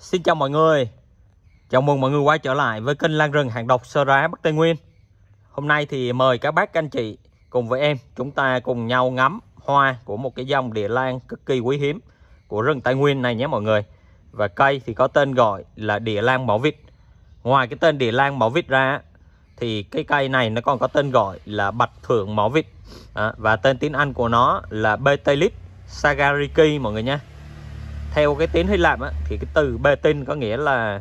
Xin chào mọi người Chào mừng mọi người quay trở lại với kênh Lan Rừng Hàng Độc Sơ Rá Bắc Tây Nguyên Hôm nay thì mời các bác anh chị cùng với em Chúng ta cùng nhau ngắm hoa của một cái dòng địa lan cực kỳ quý hiếm Của rừng Tây Nguyên này nhé mọi người Và cây thì có tên gọi là địa lan mỏ vịt Ngoài cái tên địa lan mỏ vịt ra Thì cái cây này nó còn có tên gọi là bạch thượng mỏ vịt à, Và tên tiếng Anh của nó là Betelip sagariki mọi người nhé theo cái tiếng Hy Lạp á, thì cái từ betin có nghĩa là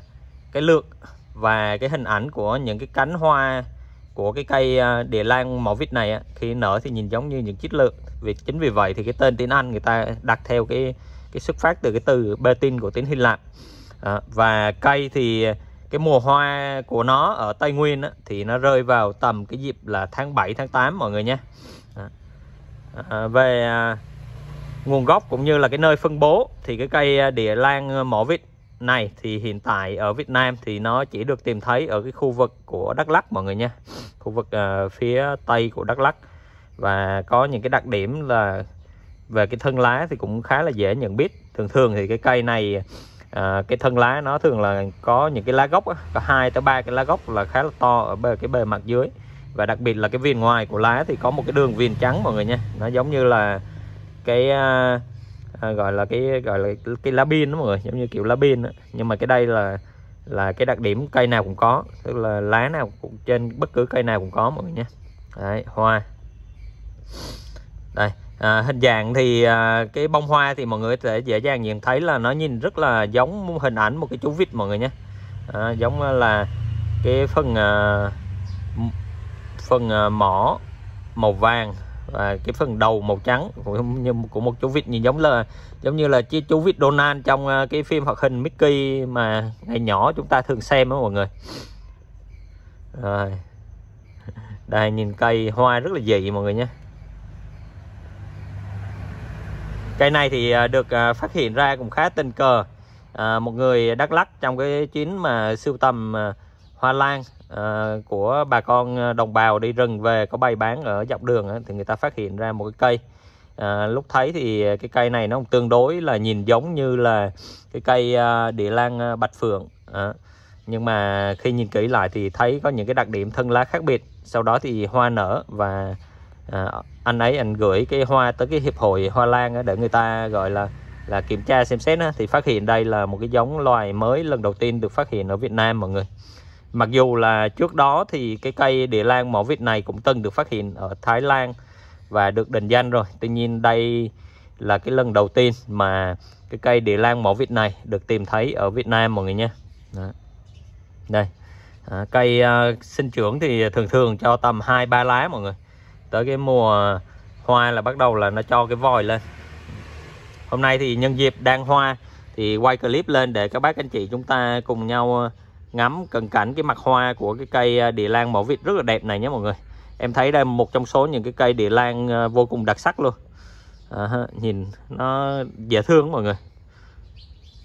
cái lược và cái hình ảnh của những cái cánh hoa của cái cây à, địa lan màu vít này á, khi nở thì nhìn giống như những chiếc lược vì chính vì vậy thì cái tên tiếng Anh người ta đặt theo cái cái xuất phát từ cái từ betin của tiếng Hy Lạp à, và cây thì cái mùa hoa của nó ở Tây Nguyên á, thì nó rơi vào tầm cái dịp là tháng 7 tháng 8 mọi người nha à, về nguồn gốc cũng như là cái nơi phân bố thì cái cây à, địa lan à, mỏ vít này thì hiện tại ở Việt Nam thì nó chỉ được tìm thấy ở cái khu vực của Đắk Lắk mọi người nha khu vực uh, phía Tây của Đắk Lắk và có những cái đặc điểm là về cái thân lá thì cũng khá là dễ nhận biết thường thường thì cái cây này uh, cái thân lá nó thường là có những cái lá gốc á, có hai tới ba cái lá gốc là khá là to ở bề cái bề mặt dưới và đặc biệt là cái viền ngoài của lá thì có một cái đường viền trắng mọi người nha nó giống như là cái à, à, gọi là cái gọi là cái lá pin đó mọi người giống như kiểu lá pin đó. nhưng mà cái đây là là cái đặc điểm cây nào cũng có tức là lá nào cũng trên bất cứ cây nào cũng có mọi người nhé. đấy hoa đây à, hình dạng thì à, cái bông hoa thì mọi người có thể dễ dàng nhìn thấy là nó nhìn rất là giống hình ảnh một cái chú vịt mọi người nhé à, giống là cái phần à, phần à, mỏ màu vàng và cái phần đầu màu trắng của, của một chú vịt nhìn giống là giống như là chú vịt Donald trong à, cái phim hoạt hình Mickey mà ngày nhỏ chúng ta thường xem đó mọi người rồi đây nhìn cây hoa rất là dị mọi người nhé cây này thì à, được à, phát hiện ra cũng khá tình cờ một người Đắk Lắk trong cái chuyến mà sưu tầm hoa lan À, của bà con à, đồng bào đi rừng về có bày bán ở dọc đường thì người ta phát hiện ra một cái cây à, lúc thấy thì à, cái cây này nó tương đối là nhìn giống như là cái cây à, địa lan bạch phượng à, nhưng mà khi nhìn kỹ lại thì thấy có những cái đặc điểm thân lá khác biệt sau đó thì hoa nở và à, anh ấy anh gửi cái hoa tới cái hiệp hội hoa lan để người ta gọi là là kiểm tra xem xét á, thì phát hiện đây là một cái giống loài mới lần đầu tiên được phát hiện ở Việt Nam mọi người Mặc dù là trước đó thì cái cây địa lan mỏ vịt này cũng từng được phát hiện ở Thái Lan và được định danh rồi. Tuy nhiên đây là cái lần đầu tiên mà cái cây địa lan mỏ vịt này được tìm thấy ở Việt Nam mọi người nha. Đó. Đây. À, cây uh, sinh trưởng thì thường thường cho tầm 2 3 lá mọi người. Tới cái mùa hoa là bắt đầu là nó cho cái vòi lên. Hôm nay thì nhân dịp đang hoa thì quay clip lên để các bác anh chị chúng ta cùng nhau à, ngắm cận cảnh cái mặt hoa của cái cây à, địa lan mỏ vịt rất là đẹp này nhé mọi người em thấy đây một trong số những cái cây địa lan à, vô cùng đặc sắc luôn à, nhìn nó dễ thương mọi người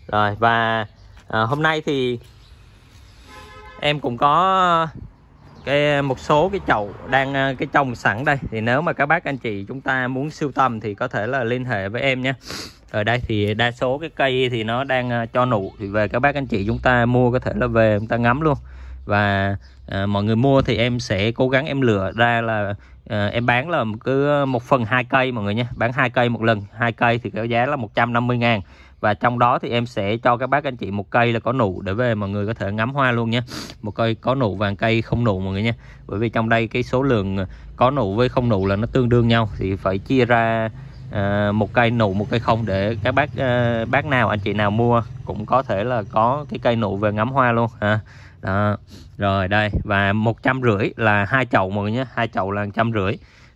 rồi và à, hôm nay thì em cũng có cái à, một số cái chậu đang cái trồng sẵn đây thì nếu mà các bác anh chị chúng ta muốn siêu tầm thì có thể là liên hệ với em nhé ở đây thì đa số cái cây thì nó đang ờ, cho nụ thì về các bác anh chị chúng ta mua có thể là về chúng ta ngắm luôn và à, mọi người mua thì em sẽ cố gắng em lựa ra là à, em bán là cứ một phần hai cây mọi người nhé bán hai cây một lần hai cây thì cái giá là 150 ngàn và trong đó thì em sẽ cho các bác anh chị một cây là có nụ để về mọi người có thể ngắm hoa luôn nhé một cây có nụ và cây không nụ mọi người nhé bởi vì trong đây cái số lượng có nụ với không nụ là nó tương đương nhau thì phải chia ra Ờ, một cây nụ một cây không để các bác ờ, bác nào anh chị nào mua cũng có thể là có cái cây nụ về ngắm hoa luôn ha đó rồi đây và một trăm rưỡi là hai chậu mọi người nhé hai chậu là trăm rưỡi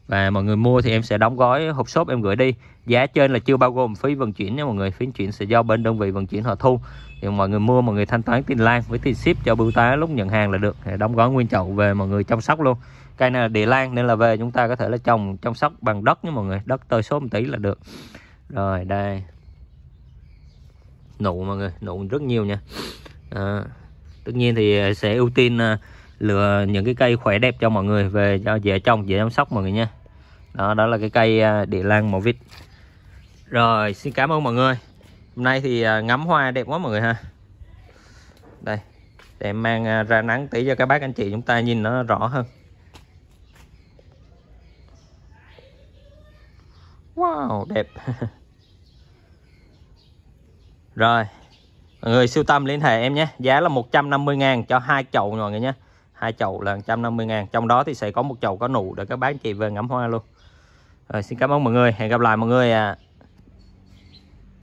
và mọi người mua thì em sẽ đóng gói hộp shop em gửi đi giá trên là chưa bao gồm phí vận chuyển nha mọi người phí vận chuyển sẽ do bên đơn vị vận chuyển họ thu thì mọi người mua mọi người thanh toán tiền lan với tiền ship cho bưu tá lúc nhận hàng là được đóng gói nguyên chậu về mọi người chăm sóc luôn cây này là địa lan nên là về chúng ta có thể là trồng chăm sóc bằng đất nha mọi người đất tơi số một tí là được rồi đây nụ mọi người nụ rất nhiều nha à, tất nhiên thì sẽ ưu tiên à, lựa những cái cây khỏe đẹp cho mọi người về cho dễ trồng dễ chăm sóc mọi người nha đó đó là cái cây à, địa lan màu vít rồi xin cảm ơn mọi người hôm nay thì à, ngắm hoa đẹp quá mọi người ha đây để mang ra nắng tí cho các bác anh chị chúng ta nhìn nó rõ hơn Wow, đẹp Rồi Mọi người siêu tâm liên hệ em nhé Giá là 150 ngàn cho hai chậu mọi người nhé hai chậu là 150 ngàn Trong đó thì sẽ có một chậu có nụ để các bác chị về ngắm hoa luôn Rồi, Xin cảm ơn mọi người Hẹn gặp lại mọi người à.